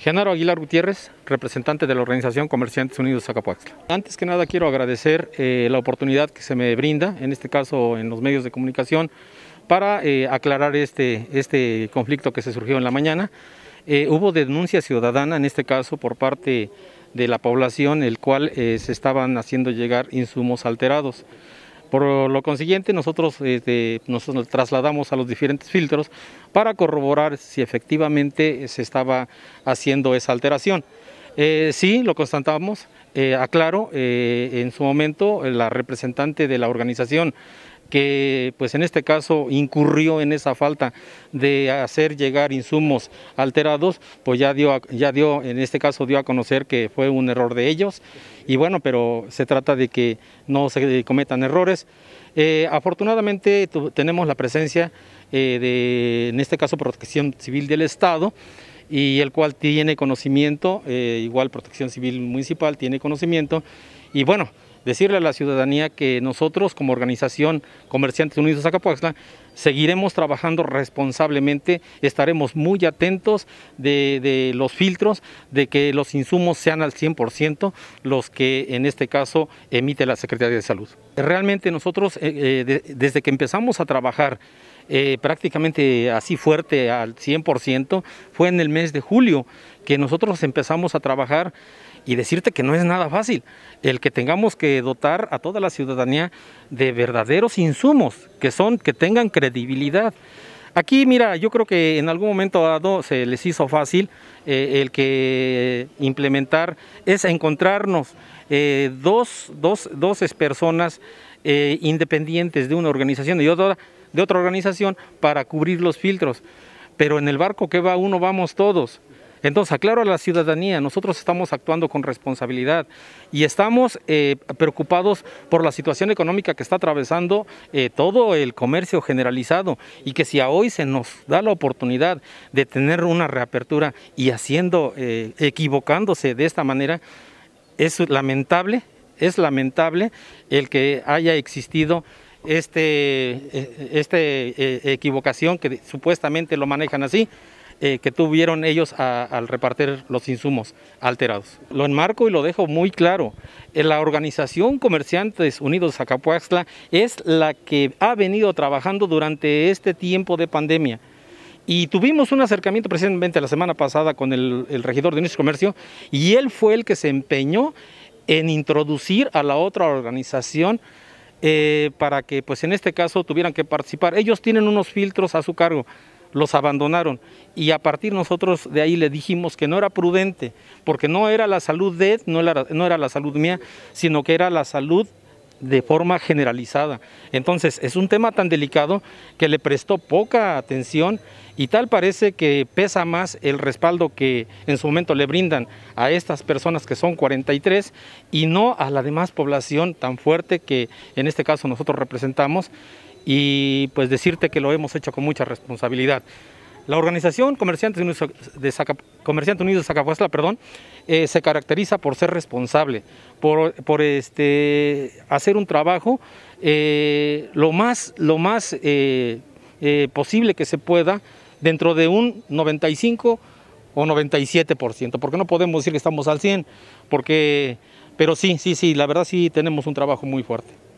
Genaro Aguilar Gutiérrez, representante de la Organización Comerciantes Unidos Zacapuaxtla. Antes que nada quiero agradecer eh, la oportunidad que se me brinda, en este caso en los medios de comunicación, para eh, aclarar este, este conflicto que se surgió en la mañana. Eh, hubo denuncia ciudadana, en este caso por parte de la población, el cual se estaban haciendo llegar insumos alterados. Por lo consiguiente, nosotros, este, nos trasladamos a los diferentes filtros para corroborar si efectivamente se estaba haciendo esa alteración. Eh, sí, lo constatamos. Eh, aclaro, eh, en su momento la representante de la organización que pues en este caso incurrió en esa falta de hacer llegar insumos alterados, pues ya dio, ya dio, en este caso dio a conocer que fue un error de ellos y bueno, pero se trata de que no se cometan errores. Eh, afortunadamente tenemos la presencia eh, de, en este caso, Protección Civil del Estado, y el cual tiene conocimiento, eh, igual Protección Civil Municipal tiene conocimiento, y bueno, decirle a la ciudadanía que nosotros como organización Comerciantes Unidos Acapuaxla seguiremos trabajando responsablemente, estaremos muy atentos de, los filtros, de que los insumos sean al 100% los que en este caso emite la Secretaría de Salud. Realmente nosotros eh, eh, desde que empezamos a trabajar eh, prácticamente así fuerte al 100% fue en el mes de julio que nosotros empezamos a trabajar y decirte que no es nada fácil el que tengamos que dotar a toda la ciudadanía de verdaderos insumos que son que tengan credibilidad. Aquí, mira, yo creo que en algún momento dado se les hizo fácil eh, el que implementar es encontrarnos eh, dos, personas eh, independientes de una organización y otra, de otra organización para cubrir los filtros. Pero en el barco que va uno vamos todos entonces, aclaro a la ciudadanía, nosotros estamos actuando con responsabilidad y estamos eh, preocupados por la situación económica que está atravesando eh, todo el comercio generalizado y que si a hoy se nos da la oportunidad de tener una reapertura y haciendo, eh, equivocándose de esta manera, es lamentable, es lamentable el que haya existido este, este equivocación que supuestamente lo manejan así, eh, que tuvieron ellos al repartir los insumos alterados. Lo enmarco y lo dejo muy claro. Eh, la organización Comerciantes Unidos Acapuaxtla es la que ha venido trabajando durante este tiempo de pandemia. Y tuvimos un acercamiento precisamente la semana pasada con el, regidor de nuestro comercio y él fue el que se empeñó en introducir a la otra organización eh, para que pues en este caso tuvieran que participar. Ellos tienen unos filtros a su cargo los abandonaron. Y a partir nosotros de ahí le dijimos que no era prudente, porque no era la salud de él, no era, no era la salud mía, sino que era la salud de forma generalizada. Entonces es un tema tan delicado que le prestó poca atención y tal parece que pesa más el respaldo que en su momento le brindan a estas personas que son 43 y no a la demás población tan fuerte que en este caso nosotros representamos y pues decirte que lo hemos hecho con mucha responsabilidad. La organización Comerciantes Unidos de, Comerciante Unidos de Zacapuestla perdón, eh, se caracteriza por ser responsable, por, este, hacer un trabajo eh, lo más, lo más eh, posible que se pueda dentro de un 95 o 97%, porque no podemos decir que estamos al 100, porque, pero sí, sí, sí, la verdad sí tenemos un trabajo muy fuerte.